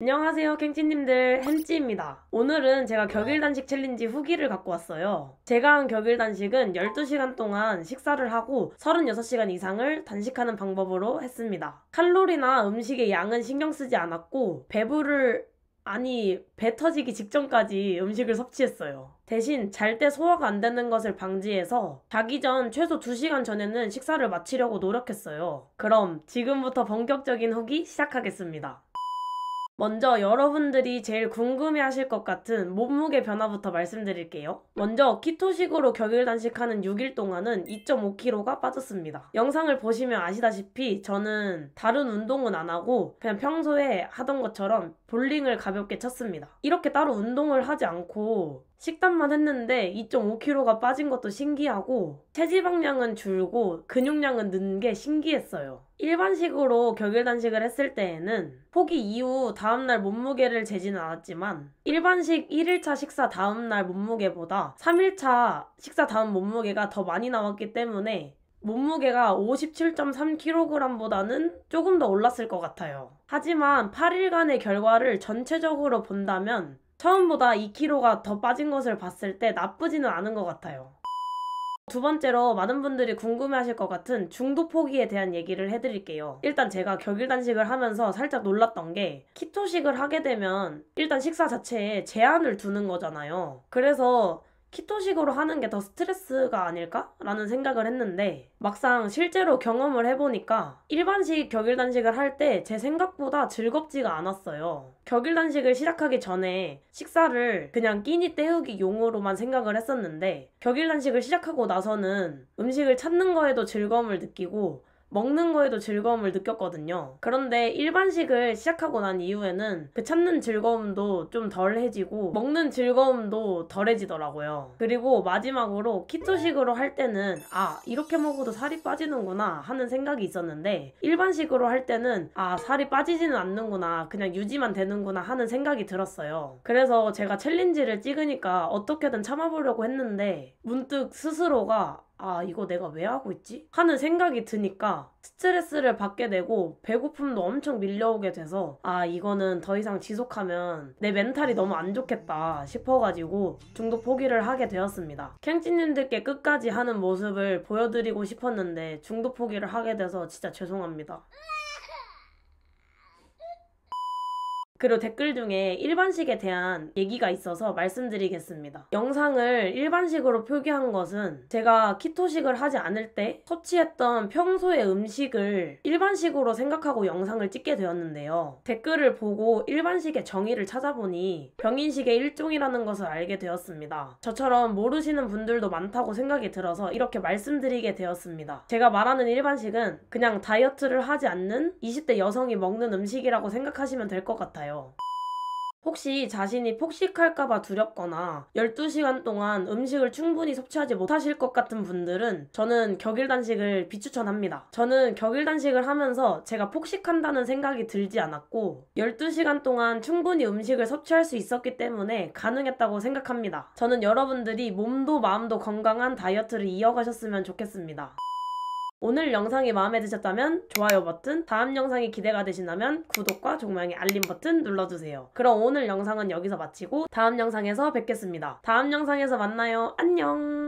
안녕하세요 캥치님들 햄찌입니다 오늘은 제가 격일단식 챌린지 후기를 갖고 왔어요 제가 한 격일단식은 12시간 동안 식사를 하고 36시간 이상을 단식하는 방법으로 했습니다 칼로리나 음식의 양은 신경 쓰지 않았고 배부를 아니 배 터지기 직전까지 음식을 섭취했어요 대신 잘 때 소화가 안 되는 것을 방지해서 자기 전 최소 2시간 전에는 식사를 마치려고 노력했어요 그럼 지금부터 본격적인 후기 시작하겠습니다 먼저 여러분들이 제일 궁금해 하실 것 같은 몸무게 변화부터 말씀드릴게요. 먼저 키토식으로 격일 단식하는 6일 동안은 2.5kg가 빠졌습니다. 영상을 보시면 아시다시피 저는 다른 운동은 안 하고 그냥 평소에 하던 것처럼 볼링을 가볍게 쳤습니다. 이렇게 따로 운동을 하지 않고 식단만 했는데 2.5kg가 빠진 것도 신기하고 체지방량은 줄고 근육량은 는게 신기했어요. 일반식으로 격일 단식을 했을 때에는 포기 이후 다음날 몸무게를 재지는 않았지만 일반식 1일차 식사 다음날 몸무게보다 3일차 식사 다음 몸무게가 더 많이 나왔기 때문에 몸무게가 57.3kg보다는 조금 더 올랐을 것 같아요. 하지만 8일간의 결과를 전체적으로 본다면 처음보다 2kg가 더 빠진 것을 봤을 때 나쁘지는 않은 것 같아요. 두 번째로 많은 분들이 궁금해하실 것 같은 중도 포기에 대한 얘기를 해드릴게요. 일단 제가 격일 단식을 하면서 살짝 놀랐던 게 키토식을 하게 되면 일단 식사 자체에 제한을 두는 거잖아요. 그래서 키토식으로 하는 게 더 스트레스가 아닐까라는 생각을 했는데 막상 실제로 경험을 해보니까 일반식 격일단식을 할 때 제 생각보다 즐겁지가 않았어요. 격일단식을 시작하기 전에 식사를 그냥 끼니 때우기 용으로만 생각을 했었는데 격일단식을 시작하고 나서는 음식을 찾는 거에도 즐거움을 느끼고 먹는 거에도 즐거움을 느꼈거든요. 그런데 일반식을 시작하고 난 이후에는 그 찾는 즐거움도 좀 덜해지고 먹는 즐거움도 덜해지더라고요. 그리고 마지막으로 키토식으로 할 때는 아 이렇게 먹어도 살이 빠지는구나 하는 생각이 있었는데 일반식으로 할 때는 아 살이 빠지지는 않는구나 그냥 유지만 되는구나 하는 생각이 들었어요. 그래서 제가 챌린지를 찍으니까 어떻게든 참아보려고 했는데 문득 스스로가 아, 이거 내가 왜 하고 있지? 하는 생각이 드니까 스트레스를 받게 되고 배고픔도 엄청 밀려오게 돼서 아, 이거는 더 이상 지속하면 내 멘탈이 너무 안 좋겠다 싶어가지고 중독 포기를 하게 되었습니다. 캥찌님들께 끝까지 하는 모습을 보여드리고 싶었는데 중독 포기를 하게 돼서 진짜 죄송합니다. 그리고 댓글 중에 일반식에 대한 얘기가 있어서 말씀드리겠습니다. 영상을 일반식으로 표기한 것은 제가 키토식을 하지 않을 때 섭취했던 평소의 음식을 일반식으로 생각하고 영상을 찍게 되었는데요. 댓글을 보고 일반식의 정의를 찾아보니 병인식의 일종이라는 것을 알게 되었습니다. 저처럼 모르시는 분들도 많다고 생각이 들어서 이렇게 말씀드리게 되었습니다. 제가 말하는 일반식은 그냥 다이어트를 하지 않는 20대 여성이 먹는 음식이라고 생각하시면 될 것 같아요. 같요 혹시 자신이 폭식할까봐 두렵거나 12시간 동안 음식을 충분히 섭취하지 못하실 것 같은 분들은 저는 격일단식을 비추천합니다. 저는 격일단식을 하면서 제가 폭식한다는 생각이 들지 않았고 12시간 동안 충분히 음식을 섭취할 수 있었기 때문에 가능했다고 생각합니다. 저는 여러분들이 몸도 마음도 건강한 다이어트를 이어가셨으면 좋겠습니다. 오늘 영상이 마음에 드셨다면 좋아요 버튼, 다음 영상이 기대가 되신다면 구독과 종명의 알림 버튼 눌러주세요. 그럼 오늘 영상은 여기서 마치고 다음 영상에서 뵙겠습니다. 다음 영상에서 만나요. 안녕!